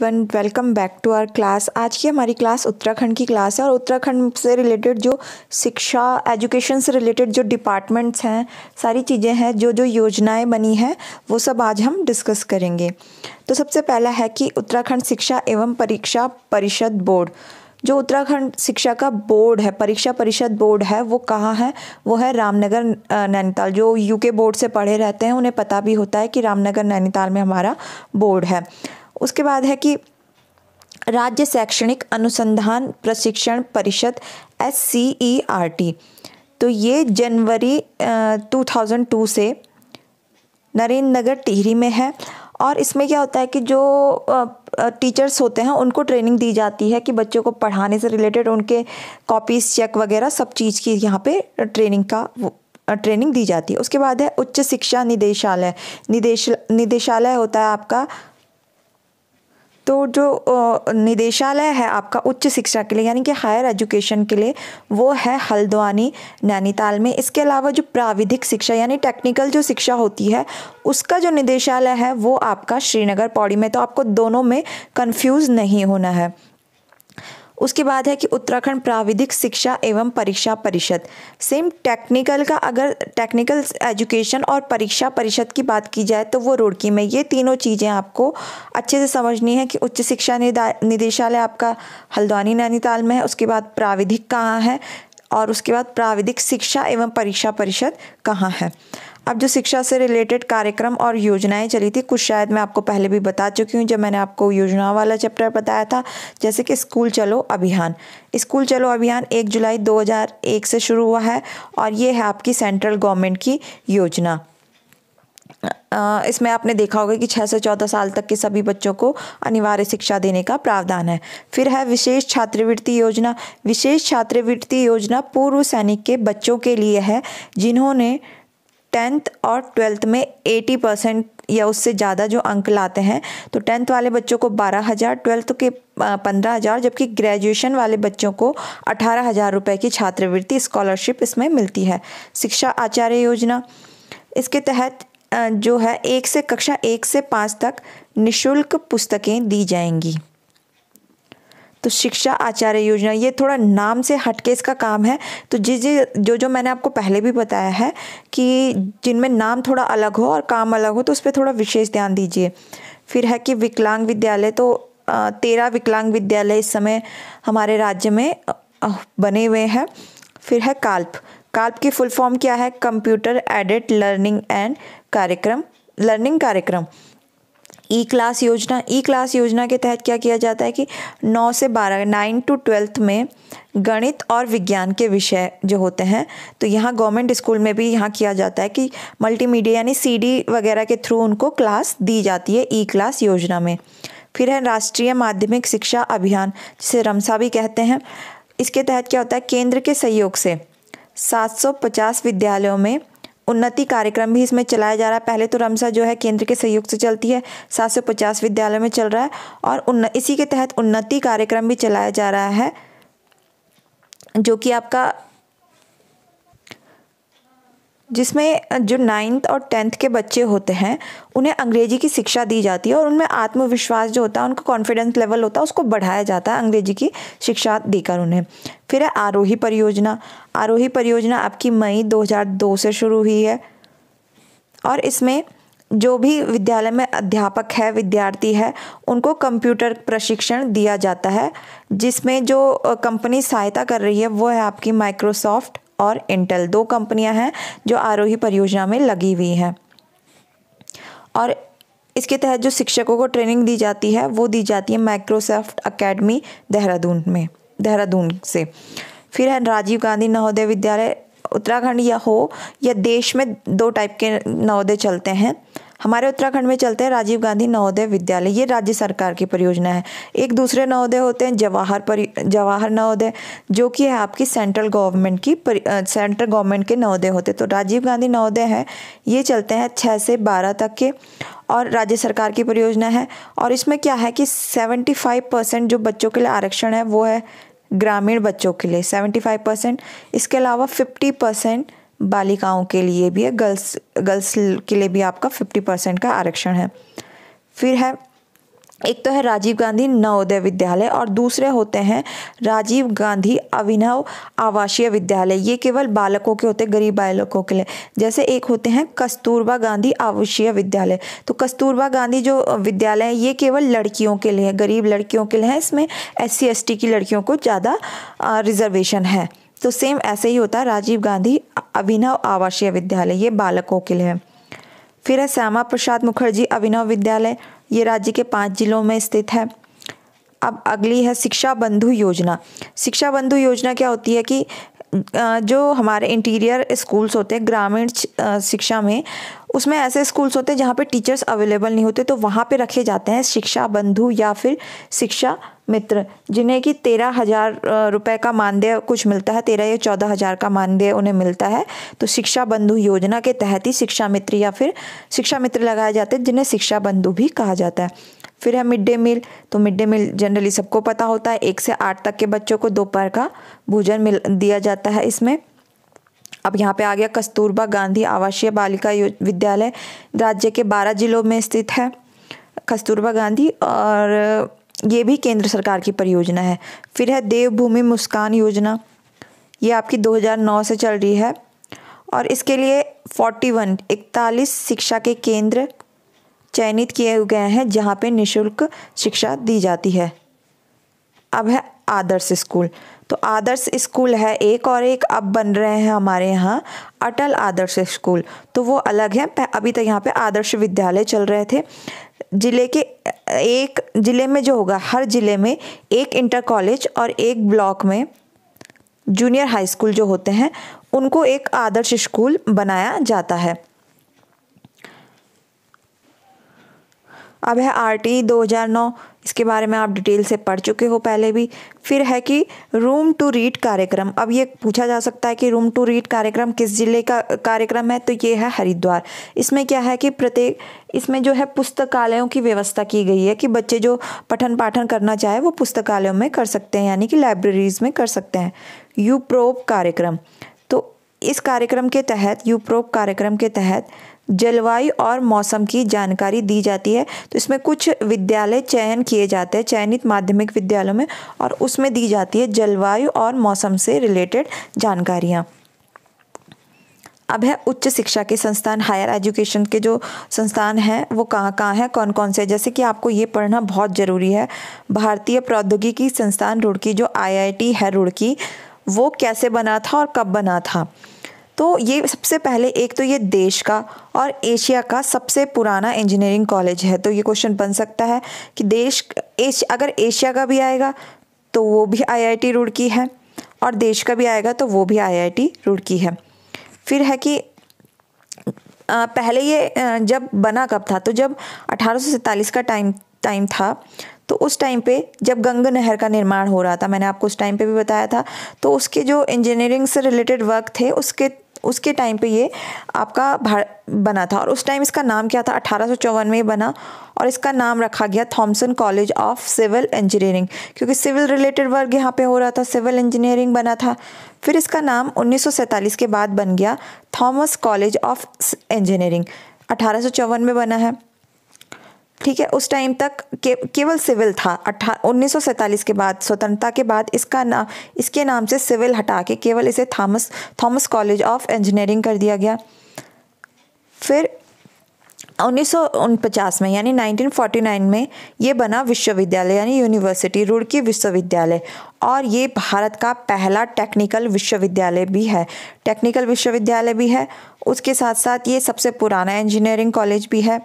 one welcome back to our class आज की हमारी क्लास उत्तराखंड की क्लास है और उत्तराखंड से रिलेटेड जो शिक्षा एजुकेशन से रिलेटेड जो डिपार्टमेंट्स हैं सारी चीज़ें हैं जो जो योजनाएं बनी हैं वो सब आज हम डिस्कस करेंगे तो सबसे पहला है कि उत्तराखंड शिक्षा एवं परीक्षा परिषद बोर्ड जो उत्तराखंड शिक्षा का बोर्ड है परीक्षा परिषद बोर्ड है वो कहाँ है वो है रामनगर नैनीताल जो यूके बोर्ड से पढ़े रहते हैं उन्हें पता भी होता है कि रामनगर नैनीताल में हमारा बोर्ड है उसके बाद है कि राज्य शैक्षणिक अनुसंधान प्रशिक्षण परिषद S C E R T तो ये जनवरी टू थाउजेंड टू से नरेंद्र नगर टिहरी में है और इसमें क्या होता है कि जो टीचर्स होते हैं उनको ट्रेनिंग दी जाती है कि बच्चों को पढ़ाने से रिलेटेड उनके कॉपीज़ चेक वगैरह सब चीज़ की यहाँ पे ट्रेनिंग का ट्रेनिंग दी जाती है उसके बाद है उच्च शिक्षा निदेशालय निदेश निदेशालय होता है आपका तो जो निदेशालय है आपका उच्च शिक्षा के लिए यानी कि हायर एजुकेशन के लिए वो है हल्द्वानी नैनीताल में इसके अलावा जो प्राविधिक शिक्षा यानी टेक्निकल जो शिक्षा होती है उसका जो निदेशालय है वो आपका श्रीनगर पौड़ी में तो आपको दोनों में कन्फ्यूज़ नहीं होना है उसके बाद है कि उत्तराखंड प्राविधिक शिक्षा एवं परीक्षा परिषद सेम टेक्निकल का अगर टेक्निकल एजुकेशन और परीक्षा परिषद की बात की जाए तो वो रुड़की में ये तीनों चीज़ें आपको अच्छे से समझनी है कि उच्च शिक्षा निदेशालय आपका हल्द्वानी नैनीताल में है उसके बाद प्राविधिक कहाँ है और उसके बाद प्राविधिक शिक्षा एवं परीक्षा परिषद कहाँ है अब जो शिक्षा से रिलेटेड कार्यक्रम और योजनाएं चली थी कुछ शायद मैं आपको पहले भी बता चुकी हूँ जब मैंने आपको योजना वाला चैप्टर बताया था जैसे कि स्कूल चलो अभियान स्कूल चलो अभियान एक जुलाई 2001 से शुरू हुआ है और ये है आपकी सेंट्रल गवर्नमेंट की योजना इसमें आपने देखा होगा कि 6 से 14 साल तक के सभी बच्चों को अनिवार्य शिक्षा देने का प्रावधान है फिर है विशेष छात्रवृत्ति योजना विशेष छात्रवृत्ति योजना पूर्व सैनिक के बच्चों के लिए है जिन्होंने टेंथ और ट्वेल्थ में एटी परसेंट या उससे ज़्यादा जो अंक लाते हैं तो टेंथ वाले बच्चों को बारह हज़ार ट्वेल्थ के पंद्रह हज़ार जबकि ग्रेजुएशन वाले बच्चों को अठारह हज़ार रुपये की छात्रवृत्ति स्कॉलरशिप इसमें मिलती है शिक्षा आचार्य योजना इसके तहत जो है एक से कक्षा एक से पाँच तक निःशुल्क पुस्तकें दी जाएंगी तो शिक्षा आचार्य योजना ये थोड़ा नाम से हटके इसका काम है तो जिस जिस जो जो मैंने आपको पहले भी बताया है कि जिनमें नाम थोड़ा अलग हो और काम अलग हो तो उस पर थोड़ा विशेष ध्यान दीजिए फिर है कि विकलांग विद्यालय तो तेरह विकलांग विद्यालय इस समय हमारे राज्य में बने हुए हैं फिर है काल्प काल्प की फुल फॉर्म क्या है कंप्यूटर एडिट लर्निंग एंड कार्यक्रम लर्निंग कार्यक्रम ई क्लास योजना ई क्लास योजना के तहत क्या किया जाता है कि 9 से 12 नाइन टू ट्वेल्थ में गणित और विज्ञान के विषय जो होते हैं तो यहाँ गवर्नमेंट स्कूल में भी यहाँ किया जाता है कि मल्टीमीडिया यानी सीडी वगैरह के थ्रू उनको क्लास दी जाती है ई क्लास योजना में फिर है राष्ट्रीय माध्यमिक शिक्षा अभियान जिसे रमसा भी कहते हैं इसके तहत क्या होता है केंद्र के सहयोग से 750 विद्यालयों में उन्नति कार्यक्रम भी इसमें चलाया जा रहा है पहले तो रमसा जो है केंद्र के सहयोग से चलती है सात सौ पचास विद्यालयों में चल रहा है और उन्न इसी के तहत उन्नति कार्यक्रम भी चलाया जा रहा है जो कि आपका जिसमें जो नाइन्थ और टेंथ के बच्चे होते हैं उन्हें अंग्रेजी की शिक्षा दी जाती है और उनमें आत्मविश्वास जो होता है उनका कॉन्फिडेंस लेवल होता है उसको बढ़ाया जाता है अंग्रेजी की शिक्षा देकर उन्हें फिर है आरोही परियोजना आरोही परियोजना आपकी मई 2002 से शुरू हुई है और इसमें जो भी विद्यालय में अध्यापक है विद्यार्थी है उनको कंप्यूटर प्रशिक्षण दिया जाता है जिसमें जो कंपनी सहायता कर रही है वो है आपकी माइक्रोसॉफ्ट और इंटेल दो कंपनियां हैं जो आरोही परियोजना में लगी हुई हैं और इसके तहत जो शिक्षकों को ट्रेनिंग दी जाती है वो दी जाती है माइक्रोसॉफ्ट अकेडमी देहरादून में देहरादून से फिर है राजीव गांधी नवोदय विद्यालय उत्तराखंड या हो या देश में दो टाइप के नवोदय चलते हैं हमारे उत्तराखंड में चलते हैं राजीव गांधी नवोदय विद्यालय ये राज्य सरकार की परियोजना है एक दूसरे नवोदय होते हैं जवाहर परि जवाहर नवोदय जो कि है आपकी सेंट्रल गवर्नमेंट की सेंट्रल गवर्नमेंट के नवोदय होते तो राजीव गांधी नवोदय है ये चलते हैं छः से बारह तक के और राज्य सरकार की परियोजना है और इसमें क्या है कि सेवेंटी फाइव परसेंट जो बच्चों के लिए आरक्षण है वो है ग्रामीण बच्चों के लिए सेवेंटी फाइव परसेंट इसके अलावा फिफ्टी परसेंट बालिकाओं के लिए भी है गर्ल्स गर्ल्स के लिए भी आपका फिफ्टी परसेंट का आरक्षण है फिर है एक तो है राजीव गांधी नवोदय विद्यालय और दूसरे होते हैं राजीव गांधी अभिनव आवासीय विद्यालय ये केवल बालकों के होते गरीब बालकों के लिए जैसे एक होते हैं कस्तूरबा गांधी आवासीय विद्यालय तो कस्तूरबा गांधी जो विद्यालय है ये केवल लड़कियों के लिए गरीब लड़कियों के लिए है इसमें एस सी की लड़कियों को ज़्यादा रिजर्वेशन है तो सेम ऐसे ही होता है राजीव गांधी अभिनव आवासीय विद्यालय ये बालकों के लिए है फिर है श्यामा प्रसाद मुखर्जी अभिनव विद्यालय ये राज्य के पाँच जिलों में स्थित है अब अगली है शिक्षा बंधु योजना शिक्षा बंधु योजना क्या होती है कि जो हमारे इंटीरियर स्कूल्स होते हैं ग्रामीण शिक्षा में उसमें ऐसे स्कूल्स होते हैं जहाँ पे टीचर्स अवेलेबल नहीं होते तो वहाँ पे रखे जाते हैं शिक्षा बंधु या फिर शिक्षा मित्र जिन्हें कि तेरह हज़ार रुपये का मानदेय कुछ मिलता है तेरह या चौदह हज़ार का मानदेय उन्हें मिलता है तो शिक्षा बंधु योजना के तहत ही शिक्षा मित्र या फिर शिक्षा मित्र लगाए जाते हैं जिन्हें शिक्षा बंधु भी कहा जाता है फिर है मिड डे मील तो मिड डे मील जनरली सबको पता होता है एक से आठ तक के बच्चों को दोपहर का भोजन मिल दिया जाता है इसमें अब यहाँ पे आ गया कस्तूरबा गांधी आवासीय बालिका विद्यालय राज्य के बारह जिलों में स्थित है कस्तूरबा गांधी और ये भी केंद्र सरकार की परियोजना है फिर है देवभूमि मुस्कान योजना ये आपकी 2009 से चल रही है और इसके लिए 41 इकतालीस शिक्षा के केंद्र चयनित किए गए हैं जहाँ पे निशुल्क शिक्षा दी जाती है अब है आदर्श स्कूल तो आदर्श स्कूल है एक और एक अब बन रहे हैं हमारे यहाँ अटल आदर्श स्कूल तो वो अलग है अभी तक यहाँ पे आदर्श विद्यालय चल रहे थे जिले के एक जिले में जो होगा हर जिले में एक इंटर कॉलेज और एक ब्लॉक में जूनियर हाई स्कूल जो होते हैं उनको एक आदर्श स्कूल बनाया जाता है अब है आर टी दो हज़ार नौ इसके बारे में आप डिटेल से पढ़ चुके हो पहले भी फिर है कि रूम टू रीड कार्यक्रम अब ये पूछा जा सकता है कि रूम टू रीड कार्यक्रम किस ज़िले का कार्यक्रम है तो ये है हरिद्वार इसमें क्या है कि प्रत्येक इसमें जो है पुस्तकालयों की व्यवस्था की गई है कि बच्चे जो पठन पाठन करना चाहे वो पुस्तकालयों में कर सकते हैं यानी कि लाइब्रेरीज़ में कर सकते हैं यू प्रोप कार्यक्रम तो इस कार्यक्रम के तहत यू प्रोप कार्यक्रम के तहत जलवायु और मौसम की जानकारी दी जाती है तो इसमें कुछ विद्यालय चयन किए जाते हैं चयनित माध्यमिक विद्यालयों में और उसमें दी जाती है जलवायु और मौसम से रिलेटेड जानकारियाँ अब है उच्च शिक्षा के संस्थान हायर एजुकेशन के जो संस्थान हैं वो कहाँ कहाँ हैं कौन कौन से हैं जैसे कि आपको ये पढ़ना बहुत ज़रूरी है भारतीय प्रौद्योगिकी संस्थान रुड़की जो आईआईटी है रुड़की वो कैसे बना था और कब बना था तो ये सबसे पहले एक तो ये देश का और एशिया का सबसे पुराना इंजीनियरिंग कॉलेज है तो ये क्वेश्चन बन सकता है कि देश एश, अगर एशिया का भी आएगा तो वो भी आईआईटी रुड़की है और देश का भी आएगा तो वो भी आईआईटी रुड़की है फिर है कि पहले ये जब बना कब था तो जब अठारह का टाइम टाइम था तो उस टाइम पे जब गंग नहर का निर्माण हो रहा था मैंने आपको उस टाइम पे भी बताया था तो उसके जो इंजीनियरिंग से रिलेटेड वर्क थे उसके उसके टाइम पे ये आपका बना था और उस टाइम इसका नाम क्या था अठारह में बना और इसका नाम रखा गया Thomson College of Civil Engineering क्योंकि सिविल रिलेटेड वर्क यहाँ पे हो रहा था सिविल इंजीनियरिंग बना था फिर इसका नाम उन्नीस के बाद बन गया थॉमस कॉलेज ऑफ इंजीनियरिंग अठारह में बना है ठीक है उस टाइम तक के, केवल सिविल था अट्ठा उन्नीस के बाद स्वतंत्रता के बाद इसका नाम इसके नाम से सिविल हटा के केवल इसे Thomas Thomas College of Engineering कर दिया गया फिर उन्नीस में यानी 1949 में ये बना विश्वविद्यालय यानी यूनिवर्सिटी रुड़की विश्वविद्यालय और ये भारत का पहला टेक्निकल विश्वविद्यालय भी है टेक्निकल विश्वविद्यालय भी है उसके साथ साथ ये सबसे पुराना इंजीनियरिंग कॉलेज भी है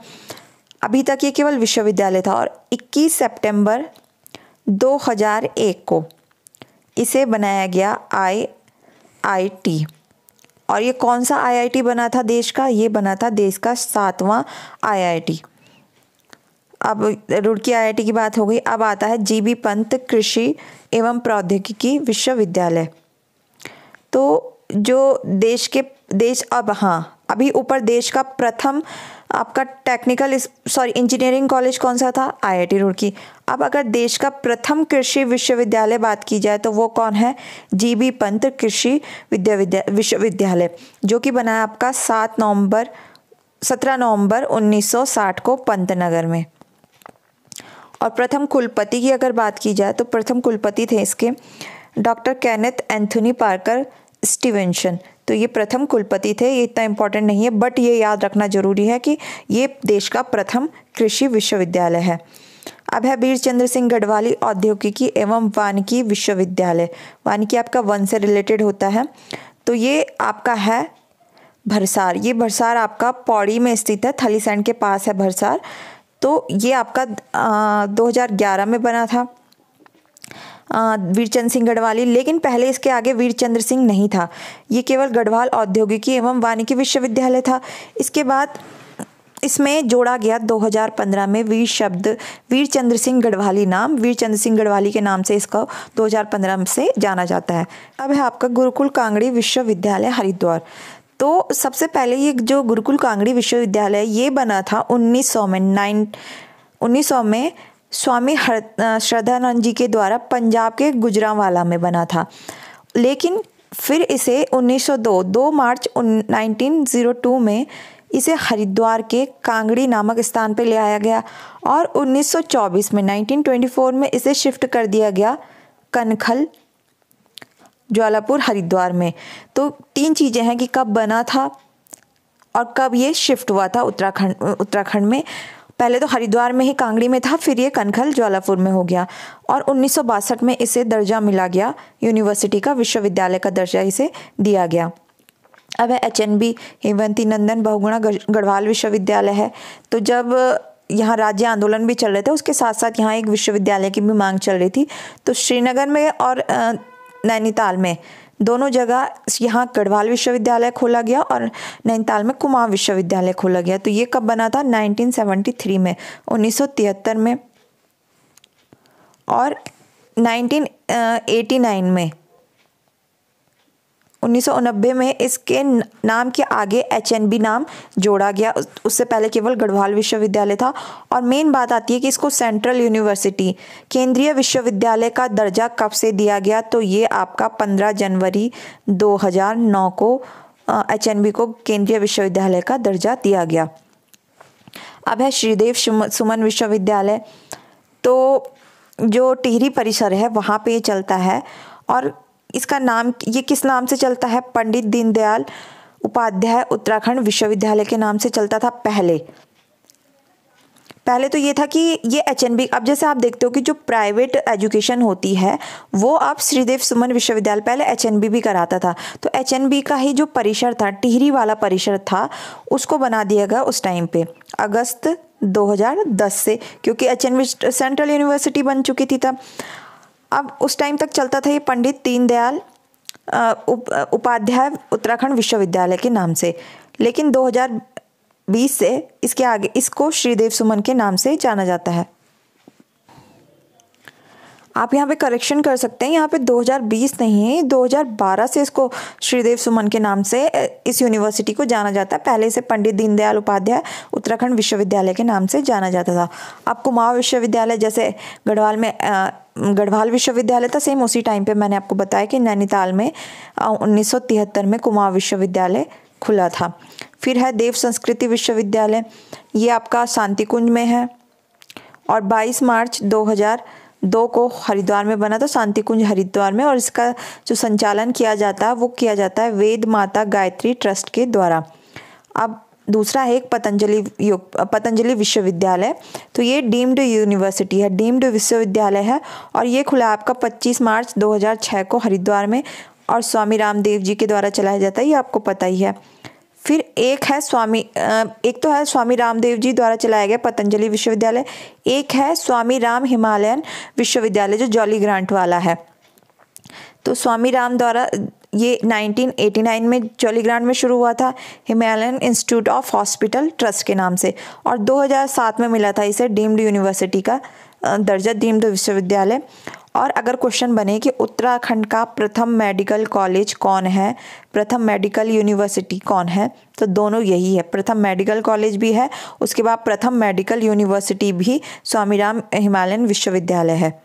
अभी तक ये केवल विश्वविद्यालय था और 21 सितंबर 2001 को इसे बनाया गया आई आई टी और ये कौन सा आईआईटी बना था देश का ये बना था देश का सातवां आईआईटी अब रुड़की आईआईटी की बात हो गई अब आता है जीबी पंत कृषि एवं प्रौद्योगिकी विश्वविद्यालय तो जो देश के देश अब हाँ अभी ऊपर देश का प्रथम आपका टेक्निकल सॉरी इंजीनियरिंग कॉलेज कौन सा था आईआईटी रुड़की अब अगर देश का प्रथम कृषि विश्वविद्यालय बात की जाए तो वो कौन है जी बी पंत कृषि विद्या विश्वविद्यालय जो कि बनाया आपका सात नवंबर सत्रह नवंबर 1960 को पंतनगर में और प्रथम कुलपति की अगर बात की जाए तो प्रथम कुलपति थे इसके doctor Kenneth Anthony Parker Stevenson तो ये प्रथम कुलपति थे ये इतना इम्पोर्टेंट नहीं है बट ये याद रखना जरूरी है कि ये देश का प्रथम कृषि विश्वविद्यालय है अब है बीर चंद्र सिंह गढ़वाली औद्योगिकी एवं वानिकी विश्वविद्यालय वानिकी आपका वन से रिलेटेड होता है तो ये आपका है भरसार ये भरसार आपका पौड़ी में स्थित है थलीसैंड के पास है भरसार तो ये आपका आ, 2011 में बना था वीरचंद सिंह गढ़वाली लेकिन पहले इसके आगे वीरचंद्र सिंह नहीं था ये केवल गढ़वाल औद्योगिकी एवं वानिकी विश्वविद्यालय था इसके बाद इसमें जोड़ा गया 2015 में वीर शब्द वीरचंद्र सिंह गढ़वाली नाम वीरचंद्र सिंह गढ़वाली के नाम से इसको 2015 से जाना जाता है अब है आपका गुरुकुल कांगड़ी विश्वविद्यालय हरिद्वार तो सबसे पहले ये जो गुरुकुल कांगड़ी विश्वविद्यालय ये बना था 1900 में नाइन उन्नीस में स्वामी हर श्रद्धानंद जी के द्वारा पंजाब के गुजरावाला में बना था लेकिन फिर इसे 1902 2 मार्च 1902 में इसे हरिद्वार के कांगड़ी नामक स्थान पर ले आया गया और 1924 में 1924 में इसे शिफ्ट कर दिया गया कनखल ज्वालापुर हरिद्वार में तो तीन चीज़ें हैं कि कब बना था और कब ये शिफ्ट हुआ था उत्तराखंड उत्तराखंड में पहले तो हरिद्वार में ही कांगड़ी में था फिर ये कनखल ज्वालापुर में हो गया और उन्नीस में इसे दर्जा मिला गया यूनिवर्सिटी का विश्वविद्यालय का दर्जा इसे दिया गया अब है H N B Hemvati Nandan Bahuguna Garhwal विश्वविद्यालय है तो जब यहाँ राज्य आंदोलन भी चल रहे थे उसके साथ साथ यहाँ एक विश्वविद्यालय की भी मांग चल रही थी तो श्रीनगर में और नैनीताल में दोनों जगह यहाँ गढ़वाल विश्वविद्यालय खोला गया और नैनीताल में कुमा विश्वविद्यालय खोला गया तो ये कब बना था 1973 में 1973 में और 1989 में 1990 में इसके नाम के आगे एच नाम जोड़ा गया उससे पहले केवल गढ़वाल विश्वविद्यालय था और मेन बात आती है कि इसको सेंट्रल यूनिवर्सिटी केंद्रीय विश्वविद्यालय का दर्जा कब से दिया गया तो ये आपका 15 जनवरी 2009 को एच को केंद्रीय विश्वविद्यालय का दर्जा दिया गया अब है श्रीदेव सुमन विश्वविद्यालय तो जो टिहरी परिसर है वहाँ पर ये चलता है और इसका नाम ये किस नाम से चलता है पंडित दीनदयाल उपाध्याय उत्तराखंड विश्वविद्यालय के नाम से चलता था पहले पहले तो ये था कि ये एच एन बी अब जैसे आप देखते हो कि जो प्राइवेट एजुकेशन होती है वो अब श्रीदेव सुमन विश्वविद्यालय पहले एच एन बी भी कराता था तो एच एन बी का ही जो परिसर था टिहरी वाला परिसर था उसको बना दिया गया उस टाइम पे अगस्त 2010 से क्योंकि H N B central university बन चुकी थी तब अब उस टाइम तक चलता था ये पंडित दीनदयाल उप, उपाध्याय उत्तराखंड विश्वविद्यालय के नाम से लेकिन 2020 से इसके आगे इसको श्रीदेव सुमन के नाम से जाना जाता है आप यहाँ पे करेक्शन कर सकते हैं यहाँ पे 2020 नहीं है 2012 से इसको श्रीदेव सुमन के नाम से इस यूनिवर्सिटी को जाना जाता है पहले से पंडित दीनदयाल उपाध्याय उत्तराखंड विश्वविद्यालय के नाम से जाना जाता था अब कुमाऊँ विश्वविद्यालय जैसे गढ़वाल में गढ़वाल विश्वविद्यालय था सेम उसी टाइम पे मैंने आपको बताया कि नैनीताल में उन्नीस में कुमा विश्वविद्यालय खुला था फिर है देव संस्कृति विश्वविद्यालय ये आपका शांति कुंज में है और 22 मार्च 2002 को हरिद्वार में बना था शांति कुंज हरिद्वार में और इसका जो संचालन किया जाता है वो किया जाता है वेद माता गायत्री ट्रस्ट के द्वारा अब दूसरा है एक पतंजलि पतंजलि विश्वविद्यालय तो ये डीम्ड यूनिवर्सिटी है डीम्ड विश्वविद्यालय है और ये खुला आपका 25 मार्च 2006 को हरिद्वार में और स्वामी रामदेव जी के द्वारा चलाया जाता है ये आपको पता ही है फिर एक है स्वामी एक तो है स्वामी रामदेव जी द्वारा चलाया गया पतंजलि विश्वविद्यालय एक है स्वामी राम हिमालयन विश्वविद्यालय जो जॉली ग्रांट वाला है तो स्वामी राम द्वारा ये 1989 में जॉली ग्रांड में शुरू हुआ था Himalayan institute of hospital trust के नाम से और 2007 में मिला था इसे डीम्ड यूनिवर्सिटी का दर्जा डीम्ड विश्वविद्यालय और अगर क्वेश्चन बने कि उत्तराखंड का प्रथम मेडिकल कॉलेज कौन है प्रथम मेडिकल यूनिवर्सिटी कौन है तो दोनों यही है प्रथम मेडिकल कॉलेज भी है उसके बाद प्रथम मेडिकल यूनिवर्सिटी भी स्वामीराम हिमालयन विश्वविद्यालय है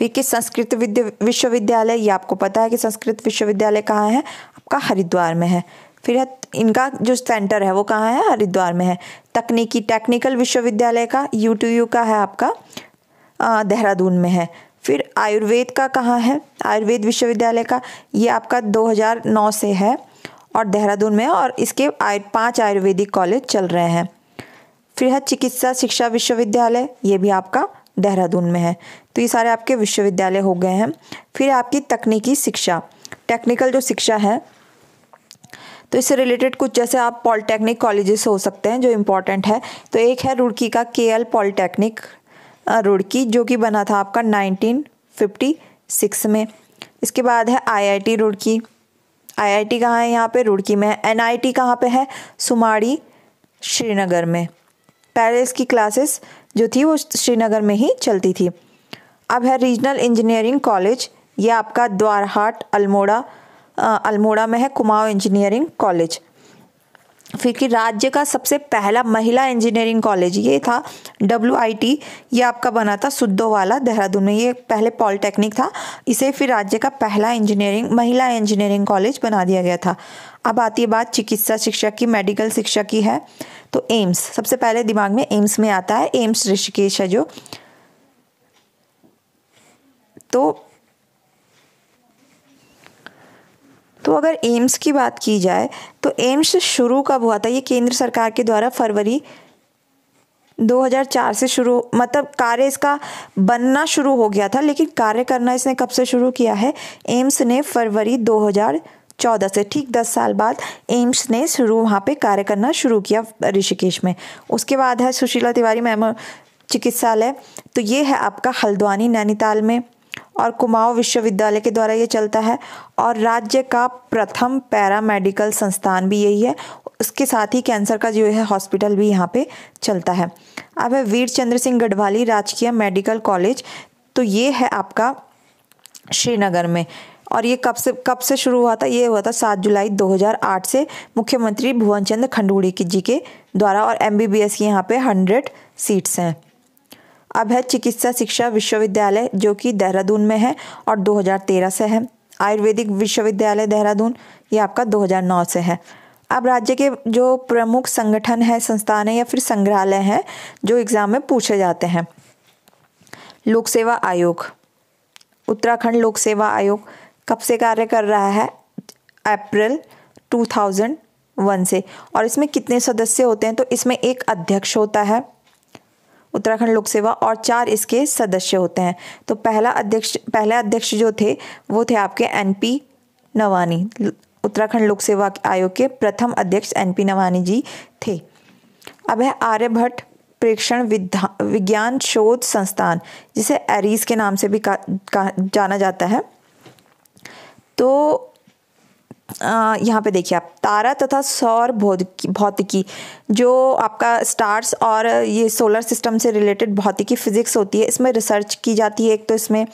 फिर कि संस्कृत विश्वविद्यालय ये आपको पता है कि संस्कृत विश्वविद्यालय कहाँ है आपका हरिद्वार में है फिर इनका जो सेंटर है वो कहाँ है हरिद्वार में है तकनीकी टेक्निकल विश्वविद्यालय का यू टू यू का है आपका देहरादून में है फिर आयुर्वेद का कहाँ है आयुर्वेद विश्वविद्यालय का ये आपका 2009 से है और देहरादून में और इसके आयु पाँच आयुर्वेदिक कॉलेज चल रहे हैं फिर है चिकित्सा शिक्षा विश्वविद्यालय ये भी आपका देहरादून में है तो ये सारे आपके विश्वविद्यालय हो गए हैं फिर आपकी तकनीकी शिक्षा टेक्निकल जो शिक्षा है तो इससे रिलेटेड कुछ जैसे आप पॉलिटेक्निक कॉलेजेस हो सकते हैं जो इम्पोर्टेंट है तो एक है रुड़की का के एल पॉलिटेक्निक रुड़की जो कि बना था आपका 1956 में इसके बाद है आईआईटी रुड़की आईआईटी कहाँ है यहाँ पे रुड़की में है एनआईटी कहाँ पर है सुमाड़ी श्रीनगर में पहले इसकी क्लासेस जो थी वो श्रीनगर में ही चलती थी अब है रीजनल इंजीनियरिंग कॉलेज ये आपका द्वारहाट अल्मोड़ा अल्मोड़ा में है कुमाऊँ इंजीनियरिंग कॉलेज फिर कि राज्य का सबसे पहला महिला इंजीनियरिंग कॉलेज ये था डब्ल्यू ये आपका बना था सुद्धो वाला देहरादून में ये पहले पॉलिटेक्निक था इसे फिर राज्य का पहला इंजीनियरिंग महिला इंजीनियरिंग कॉलेज बना दिया गया था अब आती है बात चिकित्सा शिक्षा की मेडिकल शिक्षा की है तो एम्स सबसे पहले दिमाग में एम्स में आता है एम्स ऋषिकेश है जो तो तो अगर एम्स की बात की जाए तो एम्स शुरू कब हुआ था ये केंद्र सरकार के द्वारा फरवरी 2004 से शुरू मतलब कार्य इसका बनना शुरू हो गया था लेकिन कार्य करना इसने कब से शुरू किया है एम्स ने फरवरी 2014 से ठीक 10 साल बाद एम्स ने शुरू वहाँ पे कार्य करना शुरू किया ऋषिकेश में उसके बाद है सुशीला तिवारी मेमो चिकित्सालय तो ये है आपका हल्द्वानी नैनीताल में और कुमाऊं विश्वविद्यालय के द्वारा ये चलता है और राज्य का प्रथम पैरा मेडिकल संस्थान भी यही है उसके साथ ही कैंसर का जो है हॉस्पिटल भी यहाँ पे चलता है अब है वीर चंद्र सिंह गढ़वाली राजकीय मेडिकल कॉलेज तो ये है आपका श्रीनगर में और ये कब से कब से शुरू हुआ था ये हुआ था सात जुलाई 2008 से मुख्यमंत्री भुवन चंद्र खंडूड़ी जी के द्वारा और एम बी बी एस की यहाँ पर हंड्रेड सीट्स हैं अब है चिकित्सा शिक्षा विश्वविद्यालय जो कि देहरादून में है और 2013 से है आयुर्वेदिक विश्वविद्यालय देहरादून ये आपका 2009 से है अब राज्य के जो प्रमुख संगठन है संस्थान है या फिर संग्रहालय हैं जो एग्ज़ाम में पूछे जाते हैं लोक सेवा आयोग उत्तराखंड लोक सेवा आयोग कब से कार्य कर रहा है अप्रैल 2001 से और इसमें कितने सदस्य होते हैं तो इसमें एक अध्यक्ष होता है उत्तराखंड लोक सेवा और चार इसके सदस्य होते हैं तो पहला अध्यक्ष पहले अध्यक्ष जो थे वो थे आपके एन पी नवानी उत्तराखंड लोक सेवा आयोग के प्रथम अध्यक्ष एन पी नवानी जी थे अब है आर्यभट्ट प्रेक्षण विज्ञान शोध संस्थान जिसे एरीज के नाम से भी का, का, जाना जाता है तो यहाँ पे देखिए आप तारा तथा सौर भौतिकी भौतिकी जो आपका स्टार्स और ये सोलर सिस्टम से रिलेटेड भौतिकी फिजिक्स होती है इसमें रिसर्च की जाती है एक तो इसमें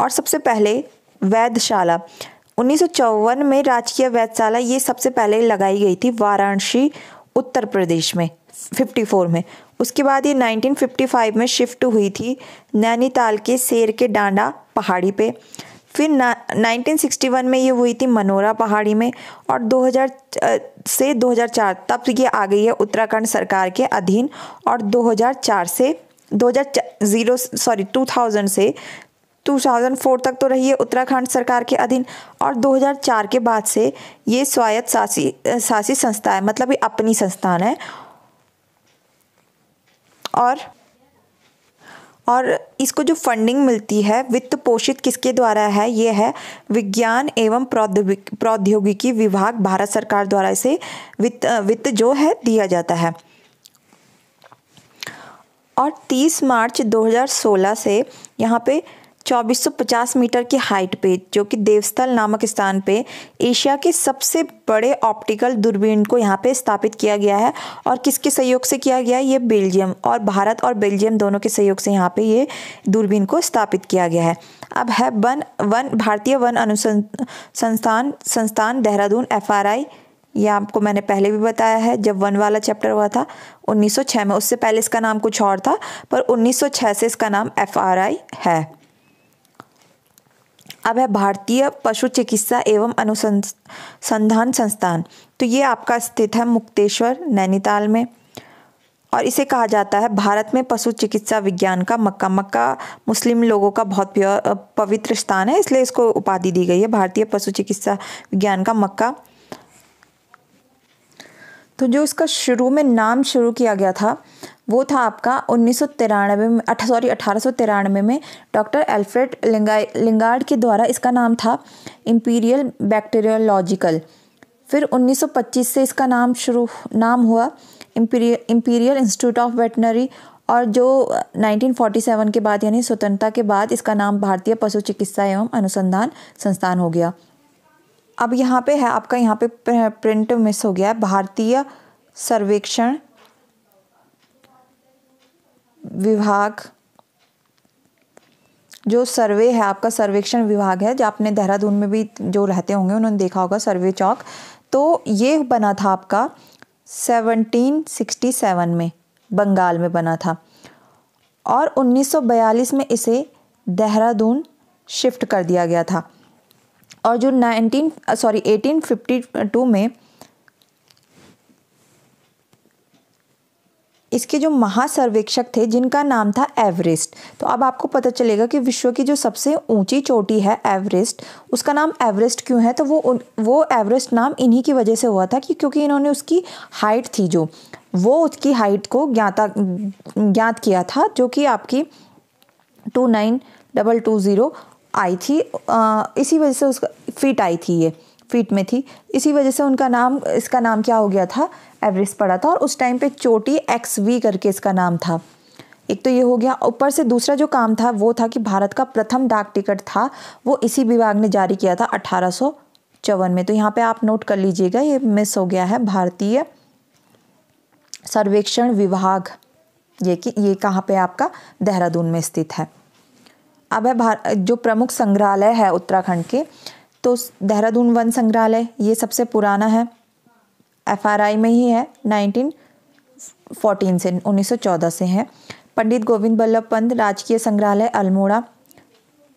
और सबसे पहले वैधशाला उन्नीस में राजकीय वैधशाला ये सबसे पहले लगाई गई थी वाराणसी उत्तर प्रदेश में 54 में उसके बाद ये 1955 में शिफ्ट हुई थी नैनीताल के शेर के डांडा पहाड़ी पे फिर ना 1961 में ये हुई थी मनोरा पहाड़ी में और 2000 से 2004 तब ये आ गई है उत्तराखंड सरकार के अधीन और 2004 से 2000 जीरो सॉरी 2000 से 2004 तक तो रही है उत्तराखंड सरकार के अधीन और 2004 के बाद से ये स्वायत्त शासी शासी संस्था है मतलब ये अपनी संस्थान है और और इसको जो फंडिंग मिलती है वित्त पोषित किसके द्वारा है ये है विज्ञान एवं प्रौद्योगिकी विभाग भारत सरकार द्वारा इसे वित्त वित्त जो है दिया जाता है और 30 मार्च 2016 से यहाँ पे 2450 मीटर की हाइट पे जो कि देवस्थल नामक स्थान पे एशिया के सबसे बड़े ऑप्टिकल दूरबीन को यहाँ पे स्थापित किया गया है और किसके सहयोग से किया गया है ये बेल्जियम और भारत और बेल्जियम दोनों के सहयोग से यहाँ पे ये दूरबीन को स्थापित किया गया है अब है वन वन भारतीय वन अनुसंस्थान संस्थान देहरादून एफ ये आपको मैंने पहले भी बताया है जब वन वाला चैप्टर हुआ था 1906 में उससे पहले इसका नाम कुछ और था पर 1906 से इसका नाम एफ है अब है भारतीय पशु चिकित्सा एवं अनुसंधान संस्थान तो ये आपका स्थित है मुक्तेश्वर नैनीताल में और इसे कहा जाता है भारत में पशु चिकित्सा विज्ञान का मक्का मक्का मुस्लिम लोगों का बहुत पवित्र स्थान है इसलिए इसको उपाधि दी गई है भारतीय पशु चिकित्सा विज्ञान का मक्का तो जो इसका शुरू में नाम शुरू किया गया था वो था आपका उन्नीस सौ तिरानवे में सॉरी अठारह सौ तिरानवे में डॉक्टर एल्फ्रेड लिंगा लिंगार्ड के द्वारा इसका नाम था इम्पीरियल बैक्टीरियोलॉजिकल फिर 1925 से इसका नाम शुरू नाम हुआ इम्पीरियल इंस्टीट्यूट ऑफ वेटनरी और जो 1947 के बाद यानी स्वतंत्रता के बाद इसका नाम भारतीय पशु चिकित्सा एवं अनुसंधान संस्थान हो गया अब यहाँ पे है आपका यहाँ पे प्रिंट मिस हो गया है भारतीय सर्वेक्षण विभाग जो सर्वे है आपका सर्वेक्षण विभाग है जो आपने देहरादून में भी जो रहते होंगे उन्होंने देखा होगा सर्वे चौक तो ये बना था आपका 1767 में बंगाल में बना था और 1942 में इसे देहरादून शिफ्ट कर दिया गया था और जो 19 सॉरी 1852 में इसके जो महासर्वेक्षक थे जिनका नाम था एवरेस्ट तो अब आपको पता चलेगा कि विश्व की जो सबसे ऊंची चोटी है एवरेस्ट उसका नाम एवरेस्ट क्यों है तो वो वो एवरेस्ट नाम इन्हीं की वजह से हुआ था कि क्योंकि इन्होंने उसकी हाइट थी जो वो उसकी हाइट को ज्ञाता ज्ञात किया था जो कि आपकी two nine double two zero आई थी आ, इसी वजह से उसका फिट आई थी ये फीट में थी इसी वजह से उनका नाम इसका नाम क्या हो गया था एवरेस्ट पड़ा था और उस टाइम पे चोटी एक्स वी करके इसका नाम था एक तो ये हो गया ऊपर से दूसरा जो काम था वो था कि भारत का प्रथम डाक टिकट था वो इसी विभाग ने जारी किया था अठारह में तो यहाँ पे आप नोट कर लीजिएगा ये मिस हो गया है भारतीय सर्वेक्षण विभाग ये कि ये कहाँ पे आपका देहरादून में स्थित है अब है भार जो प्रमुख संग्रहालय है उत्तराखंड के तो देहरादून वन संग्रहालय ये सबसे पुराना है एफआरआई में ही है 1914 से 1914 से है पंडित गोविंद बल्लभ पंत राजकीय संग्रहालय अल्मोड़ा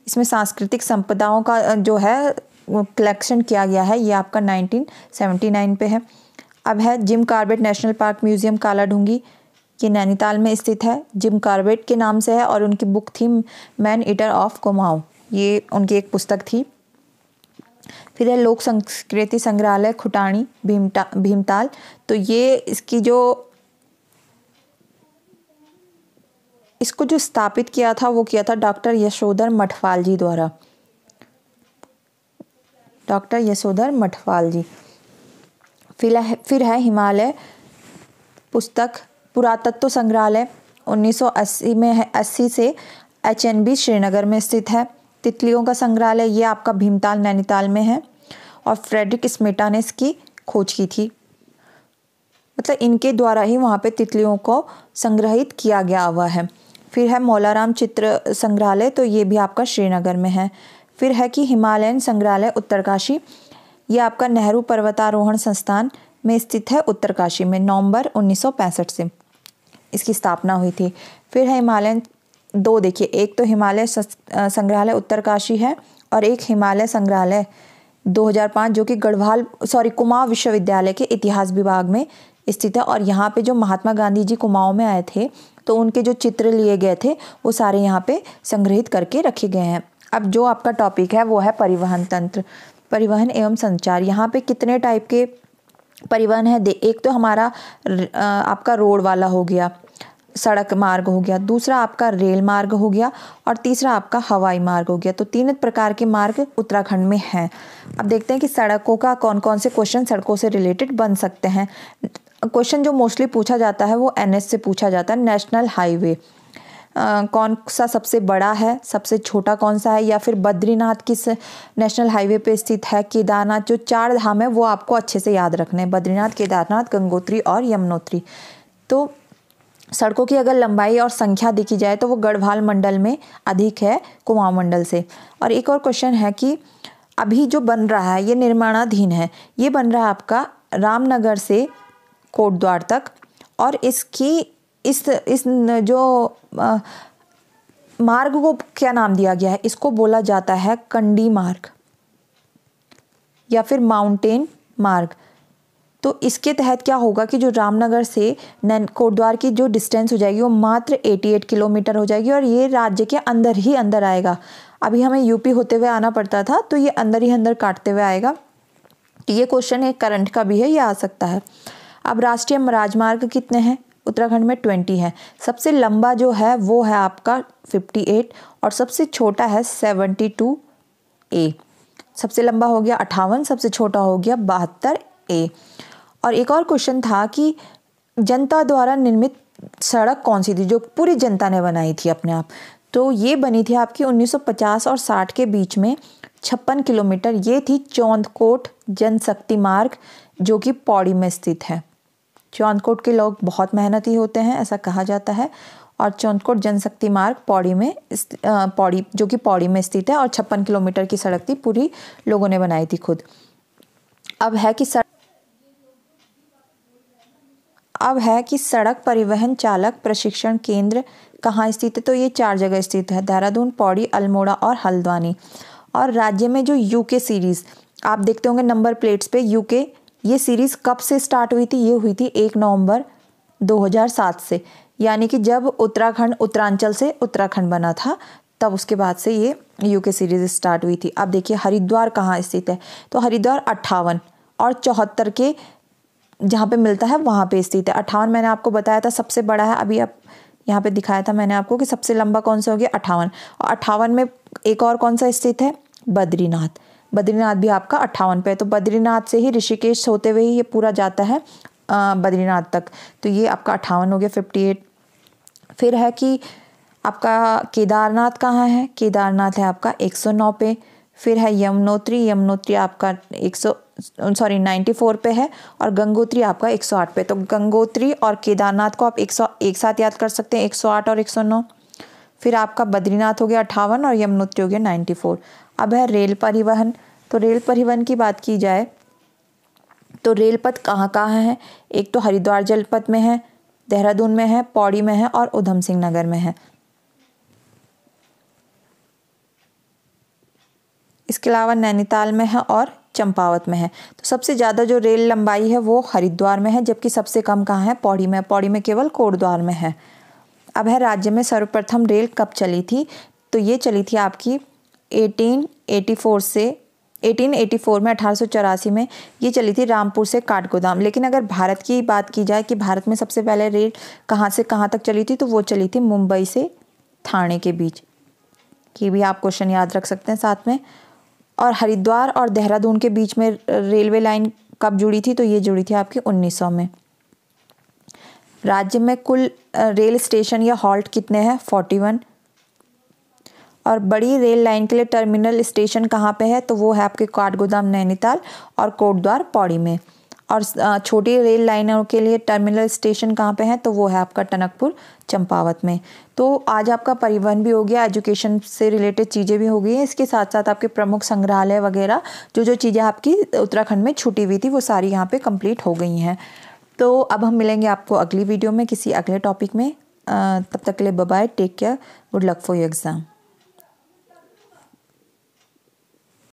इसमें सांस्कृतिक संपदाओं का जो है कलेक्शन किया गया है ये आपका 1979 पे है अब है Jim Corbett national park museum Kaladhungi ये नैनीताल में स्थित है जिम कार्बेट के नाम से है और उनकी बुक थी मैन ईटर ऑफ कुमाऊँ ये उनकी एक पुस्तक थी फिर है लोक संस्कृति संग्रहालय खुटानी भीमता भीमताल तो ये इसकी जो इसको जो स्थापित किया था वो किया था डॉक्टर यशोधर मठवाल जी द्वारा डॉक्टर यशोधर मठवाल जी फिर है फिर है हिमालय पुस्तक पुरातत्व संग्रहालय 1980 में है अस्सी से एच श्रीनगर में स्थित है तितलियों का संग्रहालय ये आपका भीमताल नैनीताल में है और फ्रेडरिक स्मेटा ने इसकी खोज की थी मतलब इनके द्वारा ही वहाँ पे तितलियों को संग्रहित किया गया हुआ है फिर है मौलाराम चित्र संग्रहालय तो ये भी आपका श्रीनगर में है फिर है कि हिमालयन संग्रहालय उत्तरकाशी ये आपका नेहरू पर्वतारोहण संस्थान में स्थित है उत्तरकाशी में नवंबर 1965 से इसकी स्थापना हुई थी फिर है हिमालयन दो देखिए एक तो हिमालय संग्रहालय उत्तरकाशी है और एक हिमालय संग्रहालय 2005 जो कि गढ़वाल सॉरी कुमाऊं विश्वविद्यालय के इतिहास विभाग में स्थित है और यहाँ पे जो महात्मा गांधी जी कुमाऊं में आए थे तो उनके जो चित्र लिए गए थे वो सारे यहाँ पे संग्रहित करके रखे गए हैं अब जो आपका टॉपिक है वो है परिवहन तंत्र परिवहन एवं संचार यहाँ पे कितने टाइप के परिवहन है एक तो हमारा आपका रोड वाला हो गया सड़क मार्ग हो गया दूसरा आपका रेल मार्ग हो गया और तीसरा आपका हवाई मार्ग हो गया तो तीन प्रकार के मार्ग उत्तराखंड में हैं अब देखते हैं कि सड़कों का कौन कौन से क्वेश्चन सड़कों से रिलेटेड बन सकते हैं क्वेश्चन जो मोस्टली पूछा जाता है वो एन से पूछा जाता है नेशनल हाईवे कौन सा सबसे बड़ा है सबसे छोटा कौन सा है या फिर बद्रीनाथ किस नेशनल हाईवे पे स्थित है केदारनाथ जो चार धाम है वो आपको अच्छे से याद रखने हैं बद्रीनाथ केदारनाथ गंगोत्री और यमुनोत्री तो सड़कों की अगर लंबाई और संख्या देखी जाए तो वो गढ़वाल मंडल में अधिक है कुमाऊं मंडल से और एक और क्वेश्चन है कि अभी जो बन रहा है ये निर्माणाधीन है ये बन रहा है आपका रामनगर से कोटद्वार तक और इसकी इस इस जो आ, मार्ग को क्या नाम दिया गया है इसको बोला जाता है कंडी मार्ग या फिर माउंटेन मार्ग तो इसके तहत क्या होगा कि जो रामनगर से नैन कोटद्वार की जो डिस्टेंस हो जाएगी वो मात्र 88 किलोमीटर हो जाएगी और ये राज्य के अंदर ही अंदर आएगा अभी हमें यूपी होते हुए आना पड़ता था तो ये अंदर ही अंदर काटते हुए आएगा तो ये क्वेश्चन एक करंट का भी है ये आ सकता है अब राष्ट्रीय राजमार्ग कितने हैं उत्तराखंड में ट्वेंटी है सबसे लंबा जो है वो है आपका फिफ्टी एट और सबसे छोटा है सेवेंटी टू ए सबसे लंबा हो गया अट्ठावन सबसे छोटा हो गया बहत्तर ए और एक और क्वेश्चन था कि जनता द्वारा निर्मित सड़क कौन सी थी जो पूरी जनता ने बनाई थी अपने आप तो ये बनी थी आपकी 1950 और 60 के बीच में छप्पन किलोमीटर ये थी चौंदकोट जनशक्ति मार्ग जो कि पौड़ी में स्थित है चौंदकोट के लोग बहुत मेहनती होते हैं ऐसा कहा जाता है और चौंदकोट जनशक्ति मार्ग पौड़ी में पौड़ी जो कि पौड़ी में स्थित है और छप्पन किलोमीटर की सड़क थी पूरी लोगों ने बनाई थी खुद अब है कि सड़क अब है कि सड़क परिवहन चालक प्रशिक्षण केंद्र कहाँ स्थित है तो ये चार जगह स्थित है देहरादून पौड़ी अल्मोड़ा और हल्द्वानी और राज्य में जो यूके सीरीज़ आप देखते होंगे नंबर प्लेट्स पे यूके ये सीरीज़ कब से स्टार्ट हुई थी ये हुई थी एक नवंबर 2007 से यानी कि जब उत्तराखंड उत्तरांचल से उत्तराखंड बना था तब उसके बाद से ये यूके सीरीज स्टार्ट हुई थी अब देखिए हरिद्वार कहाँ स्थित है तो हरिद्वार अट्ठावन और चौहत्तर के जहाँ पे मिलता है वहाँ पे स्थित है अट्ठावन मैंने आपको बताया था सबसे बड़ा है अभी आप यहाँ पे दिखाया था मैंने आपको कि सबसे लंबा कौन सा हो गया अठावन और अट्ठावन में एक और कौन सा स्थित है बद्रीनाथ बद्रीनाथ भी आपका अट्ठावन पे है तो बद्रीनाथ से ही ऋषिकेश होते हुए ही ये पूरा जाता है बद्रीनाथ तक तो ये आपका अट्ठावन हो गया फिफ्टी एट फिर है कि आपका केदारनाथ कहाँ है केदारनाथ है आपका नौ पे फिर है यमुनोत्री यमुनोत्री आपका सौ सॉरी 94 पे है और गंगोत्री आपका 108 पे तो गंगोत्री और केदारनाथ को आप एक सौ एक साथ याद कर सकते हैं 108 और 109 फिर आपका बद्रीनाथ हो गया अठावन और यमुनोत्री हो गया 94 अब है रेल परिवहन तो रेल परिवहन की बात की जाए तो रेल पथ कहाँ कहाँ है एक तो हरिद्वार जलपथ में है देहरादून में है पौड़ी में है और उधम सिंह नगर में है इसके अलावा नैनीताल में है और चंपावत में है तो सबसे ज़्यादा जो रेल लंबाई है वो हरिद्वार में है जबकि सबसे कम कहाँ है पौड़ी में पौड़ी में केवल कोटद्वार में है अब है राज्य में सर्वप्रथम रेल कब चली थी तो ये चली थी आपकी 1884 से 1884 में अठारह में ये चली थी रामपुर से काठगोदाम लेकिन अगर भारत की बात की जाए कि भारत में सबसे पहले रेल कहाँ से कहाँ तक चली थी तो वो चली थी मुंबई से थाने के बीच ये भी आप क्वेश्चन याद रख सकते हैं साथ में और हरिद्वार और देहरादून के बीच में रेलवे लाइन कब जुड़ी थी तो ये जुड़ी थी आपकी 1900 में राज्य में कुल रेल स्टेशन या हॉल्ट कितने हैं 41 और बड़ी रेल लाइन के लिए टर्मिनल स्टेशन कहाँ पे है तो वो है आपके काठगोदाम नैनीताल और कोटद्वार पौड़ी में और छोटी रेल लाइनों के लिए टर्मिनल स्टेशन कहाँ पे है तो वो है आपका टनकपुर चंपावत में तो आज आपका परिवहन भी हो गया एजुकेशन से रिलेटेड चीज़ें भी हो गई हैं इसके साथ साथ आपके प्रमुख संग्रहालय वगैरह जो जो चीज़ें आपकी उत्तराखंड में छुटी हुई थी वो सारी यहाँ पर कम्प्लीट हो गई हैं तो अब हम मिलेंगे आपको अगली वीडियो में किसी अगले टॉपिक में तब तक के लिए bye take care good luck for your exam